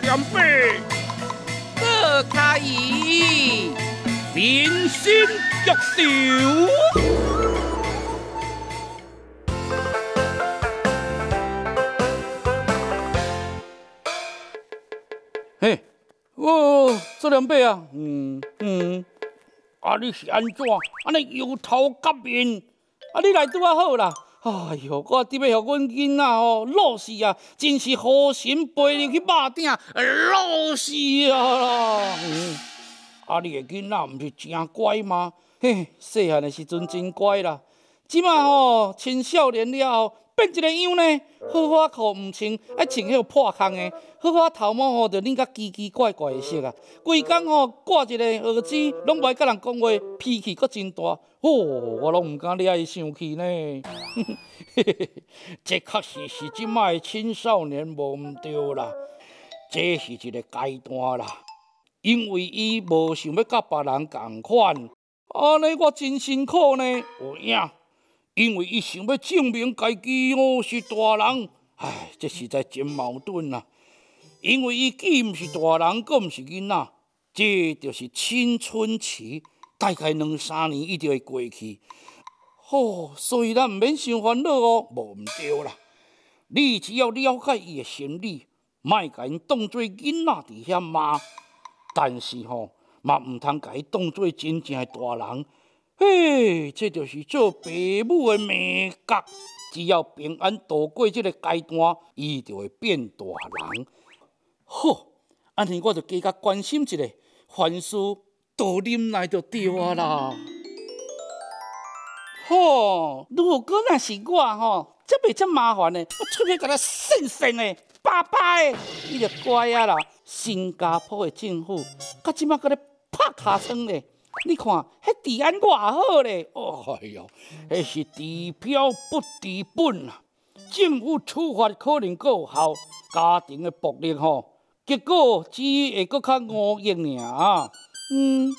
两百，够可以，民心足潮。嘿，哦，这两百啊，嗯嗯，啊你是安怎，安尼油头革面，啊你来做还好啦。哎哟，我得要让阮囡仔吼老死啊！真是好心陪你去肉顶，老死啊！啊，你个囡仔毋是真乖吗？嘿，细汉的时阵真乖啦，即马吼青少年了。变一个样呢，荷花裤毋穿，爱穿迄破空的，好啊，头毛吼就恁个奇奇怪怪的色啊，规工吼挂一个耳机，拢唔爱甲人讲话，脾气搁真大，哦，我拢毋敢惹伊生气呢。这确实是今卖青少年无毋对啦，这是一个阶段啦，因为伊无想要甲别人共款，安尼我真辛苦呢，有影。因为伊想要证明家己哦是大人，唉，这实在真矛盾啊！因为伊既毋是大人，阁毋是囡仔，这就是青春期，大概两三年伊就会过去。好，所以咱毋免想烦恼哦，无毋对啦。你只要了解伊的心理，莫甲因当做囡仔伫遐骂，但是吼，嘛毋通甲伊当做真正的大人。嘿，这就是做爸母的命格，只要平安度过这个阶段，伊就会变大人。好，安尼我就加较关心一下，凡事多忍耐就对我啦。好，如果那是我吼，这未这麻烦的，我出去甲他姓姓的，爸爸的。伊就乖啊啦，新加坡的政府，今即晚搁咧拍卡床的。你看，迄治安偌好咧！哎哟，迄是治标不治本啊！政府处罚可能有效，家庭的暴力吼，结果只会更较恶劣尔啊！嗯，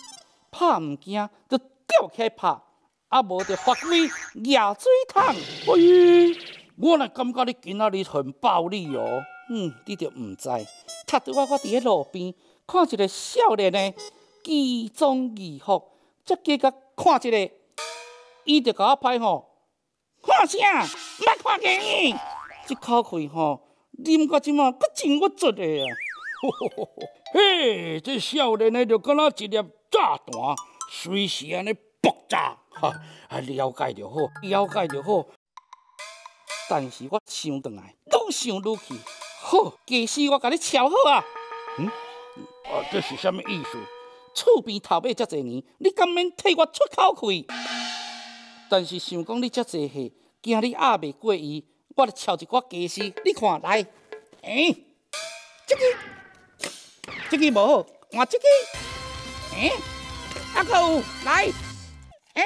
拍毋惊，就吊起拍，啊无就罚你举水桶。我若感觉你今仔日很暴力哟。嗯，你着毋知？踢拄我我伫咧路边，看一个少年的。奇中异服，再加甲看一下，伊就甲我拍吼。看啥？捌看电影？这口气吼，啉到即满，阁真委屈个啊！嘿，这少年的就敢若一粒炸弹，随时安尼爆炸。哈，了解就好，了解就好。但是我想转来，都想入去。好，假使我甲你超好啊。嗯，啊，这是什么意思？厝边头尾遮侪年，你敢免替我出口气？但是想讲你遮侪岁，惊你压袂过伊，我来操一寡计事，你看来？诶，这个，这个无好，换这个。诶，阿佫有，来。诶，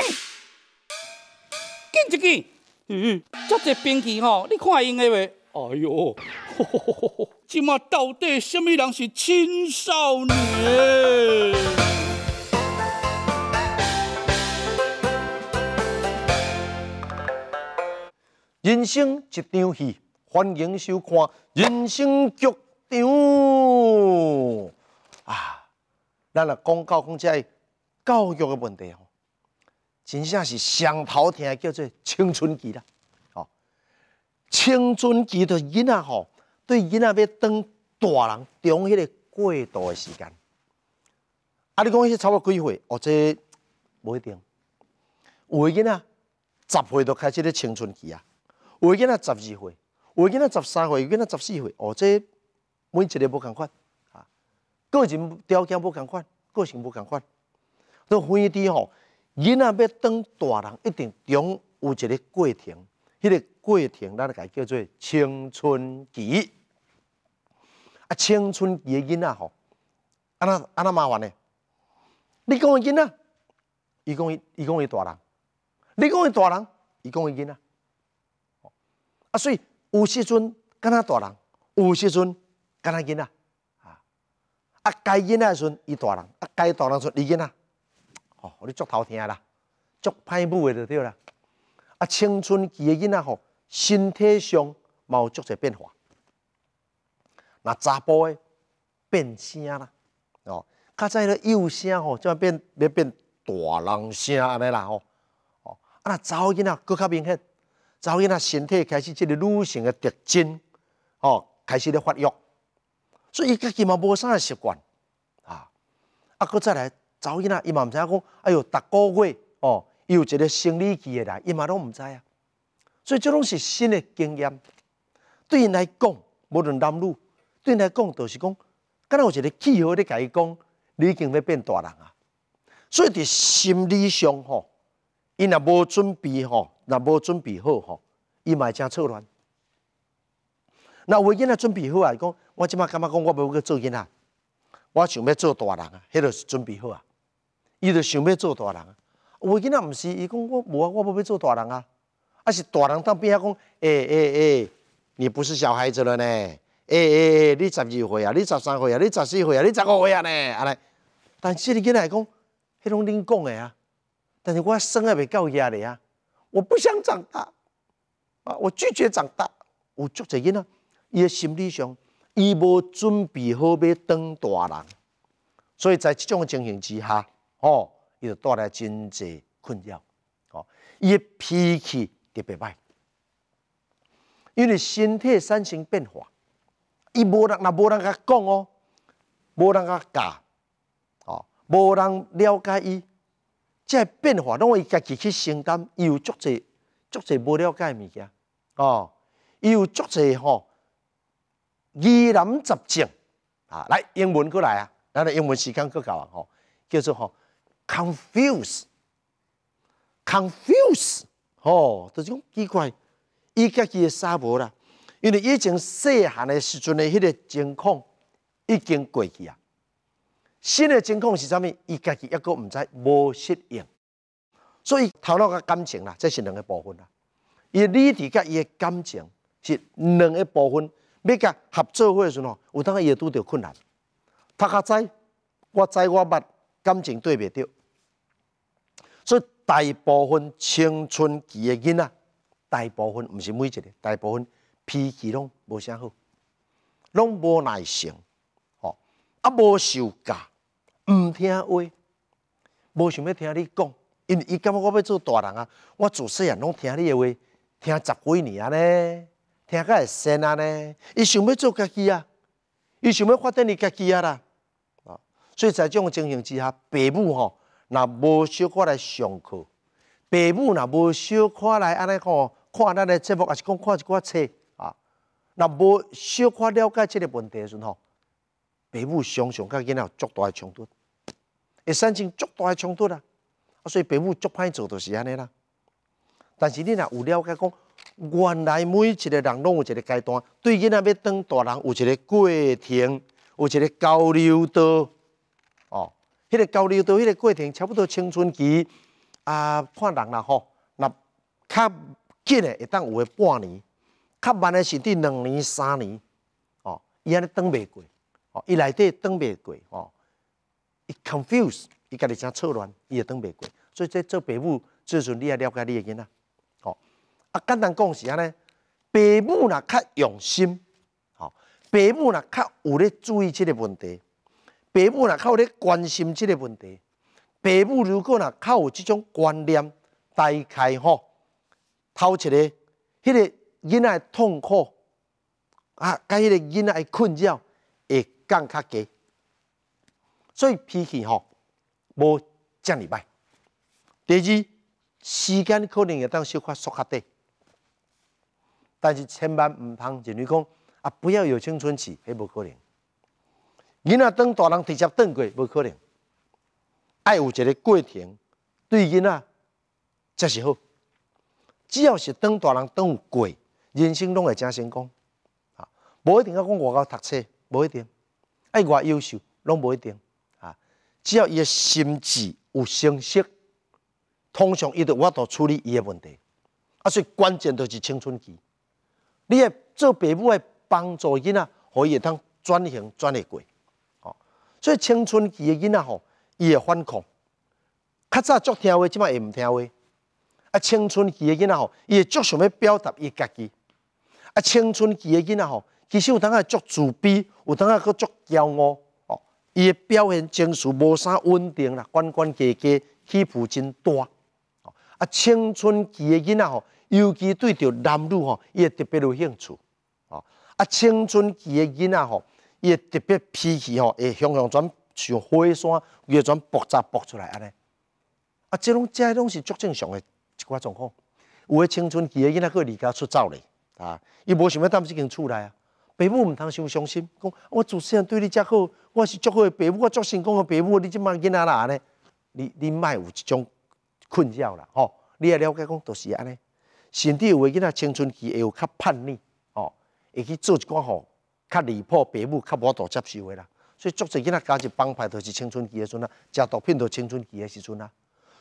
见一个。嗯，遮侪兵器吼，你看会用诶袂？哎呦，吼吼吼吼。即马到底什么人是青少年？人生一场戏，欢迎收看《人生剧场》啊！咱来讲到讲起教育的问题真正是上头的叫做青春期啦，哦，青春期的囡仔吼。对囡仔要当大人，长迄个过渡的时间。啊，你讲迄个差不几岁，哦，这不一定。有囡仔十岁就开始咧青春期啊，有囡仔十二岁，有囡仔十三岁，有囡仔十四岁，哦，这每一个无同款啊，个人条件无同款，个性无同款。都远一滴吼，囡仔要当大人，一定长有一个过程，迄个过程咱个叫做青春期。啊，青春期基囡仔吼！安那安那麻烦嘞，你讲的囡仔，伊讲伊伊讲伊大人，你讲的大人，伊讲伊囡仔。啊。啊，所以有时阵敢若大人，有时阵敢若囡仔，啊。啊，该囡仔啊时阵伊大人，啊该大人时阵伊囡仔，吼、哦，你足头痛啦，足歹母的对不对啦？啊，青春期的囡仔吼，身体上嘛有足些变化。那查甫诶变声啦，哦，较早咧幼声吼，就变要变大人声安尼啦吼，哦，啊那查某囡仔搁较明显，查某囡仔身体开始即个女性诶特征，哦，开始咧发育，所以伊家己嘛无啥习惯啊，啊，搁再来查某囡仔伊嘛毋知影讲，哎哟，逐个月哦，伊有一个生理期诶啦，伊嘛拢毋知啊，所以即种是新诶经验，对伊来讲无论男女。对来讲，就是讲，敢若有一个气候咧，甲伊讲你已经要变大人啊。所以，伫心理上，吼，伊若无准备，吼，若无准备好，吼，伊咪真错乱。那我囡仔准备好啊，讲我即马感觉讲我要去做囡仔，我想要做大人啊，迄就是准备好啊。伊就想要做大人啊。我囡仔毋是，伊讲我无啊，我要要做大人啊，啊是大人当变啊讲，诶诶诶，你不是小孩子了呢。诶诶诶！你十二岁啊？你十三岁啊？你十四岁啊？你十五岁啊？呢，安尼，但是，你囡仔讲，迄拢恁讲诶啊。但是我生阿未够遐咧啊！我不想长大，啊！我拒绝长大。有足侪囡仔，伊的心理上，伊无准备好要当大人，所以在即种情形之下，哦，伊就带来真侪困扰。哦，伊的脾气特别歹，因为身体产生变化。伊无人，若无人讲哦，无人教，哦，无人了解伊，即係变化。拢伊家己去承担，伊有足多足多无了解物件，哦，伊有足多吼疑难杂症啊！来英文過来啊，嗱，英文时间夠夠啊，哦，叫做嗬 confuse，confuse，哦，就讲奇怪，伊家己嘅沙无啦。因为以前细汉的时阵的迄个情况已经过去啊，新的情况是啥物？伊家己抑个毋知，无适应，所以头脑甲感情啦，这是两个部分啦。伊理智甲伊诶感情是两个部分，要甲合作伙的时阵吼，有当伊会拄到困难，他较知我知我捌感情对袂对，所以大部分青春期诶囡仔，大部分毋是每一个，大部分。脾气拢无啥好，拢无耐性，吼啊无受教，毋听话，无想要听你讲，因伊感觉我要做大人啊，我自细汉拢听你的话，听十几年啊呢，听个会生啊呢，伊想要做家己啊，伊想要发展伊家己啊啦，啊，所以在这种情形之下，爸母吼若无小可来上课，爸母若无小可来安尼吼看咱的节目，也是讲看一寡册，那无小可了解即个问题的时阵吼，爸母常常跟囡仔足大冲突，会产生足大冲突啊，所以爸母足歹做就是安尼啦。但是你若有了解讲，原来每一个人拢有一个阶段，对囡仔要当大人有一个过程，有一个交流道。哦，迄个交流道，迄个过程，差不多青春期啊，看人啦吼，若较紧的会当有诶半年。较慢的是伫两年、三年，哦，伊安尼等袂过，哦，伊内底等袂过，哦，伊 confuse，伊家己正错乱，伊会等袂过。所以，这做爸母，即阵你也了解你诶囡仔，哦，啊，简单讲是安尼，爸母若较用心，哦，爸母若较有咧注意即个问题，爸母若较有咧关心即个问题，爸母如果若较有即种观念大概吼，头一个，迄个。囡仔痛苦啊，跟迄个囡仔困觉会降较低。所以脾气吼无遮尔歹。第二，时间可能也当小可缩较短，但是千万毋通就为讲啊，不要有青春期，迄无可能。囡仔当大人直接当过，无可能。爱有一个过程，对囡仔则是好。只要是当大人当有过。人生拢会真成功，啊，无一定要讲外口读册，无一定爱外优秀，拢无一定，啊，只要伊个心智有成熟，通常伊有法度处理伊个问题，啊，所以关键就是青春期，你做爸母的帮助囡仔可会通转型转会过，所以青春期的囡仔吼，伊会反抗，较早足听话，即摆会毋听话，啊，青春期的囡仔吼，伊会足想要表达伊家己。啊，青春期的囡仔吼，其实有当下足自卑，有当下佫足骄傲，哦，伊诶表现情绪无啥稳定啦，关关家家起伏真大。哦，啊，青春期的囡仔吼，尤其对着男女吼，伊会特别有兴趣。哦，啊，青春期的囡仔吼，伊会特别脾气吼，会向向转像火山越转爆炸爆出来安尼。啊，即拢即拢是足正常诶一寡状况。有诶，青春期的囡仔佫离家出走咧。啊！伊无想要踮即间厝来啊！爸母毋通伤伤心，讲我做先对你遮好，我是足好的爸母，我足成功的爸母，你即晚囡仔啦尼，你你卖有即种困扰啦，吼！你也了解讲都是安尼，甚至有个囡仔青春期会有较叛逆，哦，会去做一寡吼，较离谱，爸母较无度接受啦，所以足多囡仔加入帮派，都是青春期的时阵啊，食毒品都青春期的时阵啊，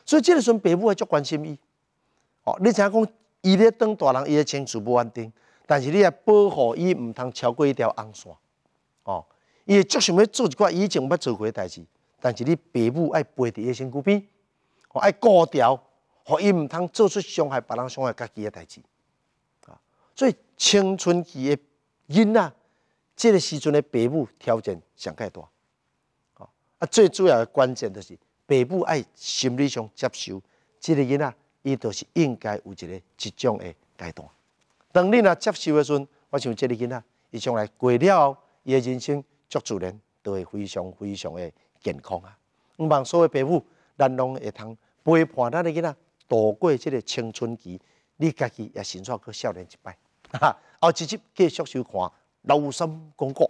所以即个时阵爸母会足关心伊，哦，你影讲。伊咧当大人，伊诶情绪不安定，但是你来保护伊，毋通超过一条红线哦。伊足想要做一寡以前捌做过代志，但是你爸母爱背伫伊身躯边，爱顾条，互伊毋通做出伤害别人、伤害家己诶代志啊。所以青春期诶囡仔，即个时阵诶爸母挑战上较大啊，啊，最主要关键就是爸母爱心理上接受即个囡仔。伊就是应该有一个成种的阶段。当你若接受的时阵，我想这个囡仔，伊将来过了后，伊的人生足自然都会非常非常的健康啊。你望所有保护，人拢会通陪伴咱你囡仔度过这个青春期，你家己也先做个少年一哈、啊，后直接继续收看《留心广告》。